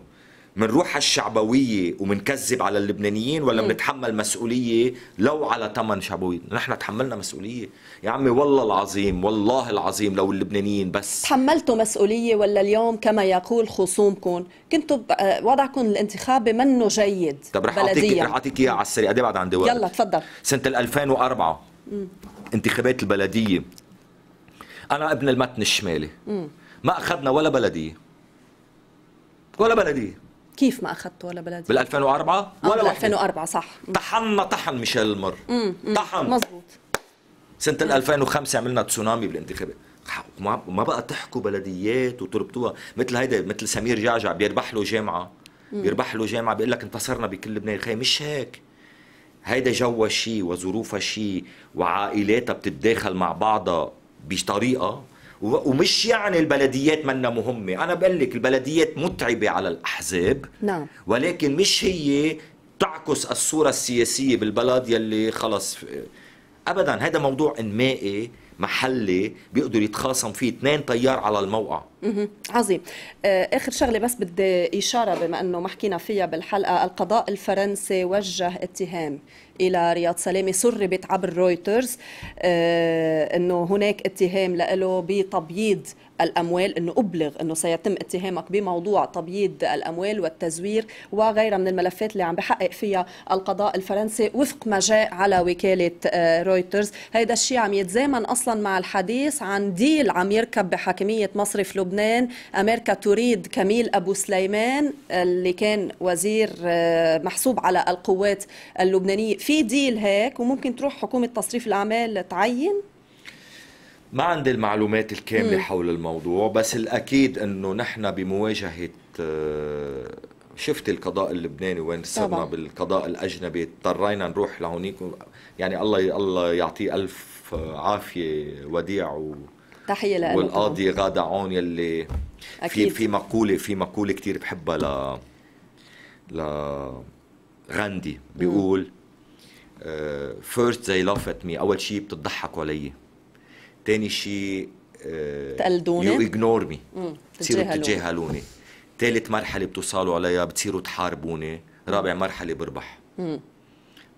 منروح على الشعبوية ومنكذب على اللبنانيين ولا بنتحمل مسؤولية لو على ثمن شعبوية نحن تحملنا مسؤولية يا عمي والله العظيم والله العظيم لو اللبنانيين بس تحملتوا مسؤولية ولا اليوم كما يقول خصومكم كنتوا آه، وضعكم الانتخابي منه جيد طب رح اعطيك رح اعطيك اياها على السريع قد إيه بعد عندي وقت يلا تفضل سنة 2004 مم. انتخابات البلدية أنا ابن المتن الشمالي مم. ما أخذنا ولا بلدية ولا بلدية كيف ما اخذته ولا بلدي بال 2004 آه، ولا بال 2004 صح طحنا طحن ميشيل المر طحن مزبوط سنه 2005 عملنا تسونامي بالانتخابات ما بقى تحكوا بلديات وتربطوها مثل هيدا مثل سمير جعجع بيربح له جامعه بيربح له جامعه بيقول لك انتصرنا بكل لبنان خي مش هيك هيدا جوا شيء وظروفها شيء وعائلاتها بتتداخل مع بعضها بطريقه ومش يعني البلديات منا مهمة أنا بقول لك البلديات متعبة على الأحزاب نعم. ولكن مش هي تعكس الصورة السياسية بالبلد يلي خلص أبدا هذا موضوع إنمائي محلي بيقدر يتخاصم فيه اثنين تيار على الموقع عظيم آه، اخر شغله بس بدي اشاره بما انه ما حكينا فيها بالحلقه القضاء الفرنسي وجه اتهام الى رياض سلامه سربت عبر رويترز آه، انه هناك اتهام له بتبييض الأموال أنه أبلغ أنه سيتم اتهامك بموضوع تبييض الأموال والتزوير وغيرها من الملفات اللي عم بحقق فيها القضاء الفرنسي وفق ما جاء على وكالة آه، رويترز هيدا الشيء عم يتزامن أصلا مع الحديث عن ديل عم يركب بحاكمية مصرف لبنان أمريكا تريد كميل أبو سليمان اللي كان وزير آه، محسوب على القوات اللبنانية في ديل هيك وممكن تروح حكومة تصريف الأعمال تعين ما عندي المعلومات الكاملة مم. حول الموضوع بس الأكيد أنه نحن بمواجهة آه، شفت القضاء اللبناني وين صرنا بالقضاء الأجنبي اضطرينا نروح لهونيك يعني الله الله يعطيه ألف آه، عافية وديع و تحية لألك والقاضي غادة عون يلي أكيد. في في مقولة في مقولة كثير بحبها ل ل غاندي بيقول فيرست زي لافت مي أول شيء بتضحكوا علي تاني شيء آه، تقلدوني يو اجنور مي بتصيروا تتجاهلوني تالت مرحله بتوصلوا عليها بتصيروا تحاربوني رابع مرحله بربح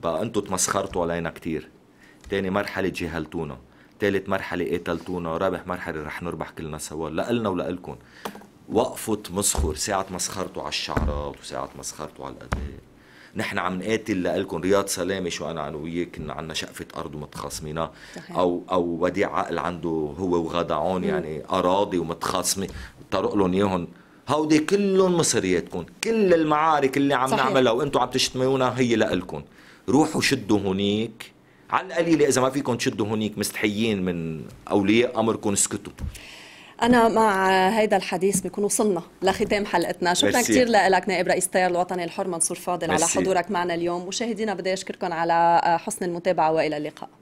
بقى انتم تمسخرتوا علينا كثير تاني مرحله تجاهلتونا تالت مرحله قتلتونا رابع مرحله رح نربح كلنا سوا لالنا ولالكم وقفوا تمسخر ساعه مسخرتوا على الشعرات وساعه مسخرتوا على الاداء نحن عم نقاتل لكم رياض سلامه شو انا انا وياه كنا عندنا شقفه ارض ومتخاصمينها او او وديع عقل عنده هو وغدعون يعني اراضي ومتخاصمه طرق لهم اياهم هودي كلهم مصرياتكم كل المعارك اللي عم صحيح. نعملها وانتم عم تشتمونا هي لكم روحوا شدوا هونيك على القليله اذا ما فيكم تشدوا هونيك مستحيين من اولياء امركم اسكتوا أنا مع هيدا الحديث بكون وصلنا لختام حلقتنا شكرا كثير لك نائب رئيس التيار الوطني الحر منصور فاضل على حضورك معنا اليوم مشاهدينا بدي أشكركم على حسن المتابعة وإلى اللقاء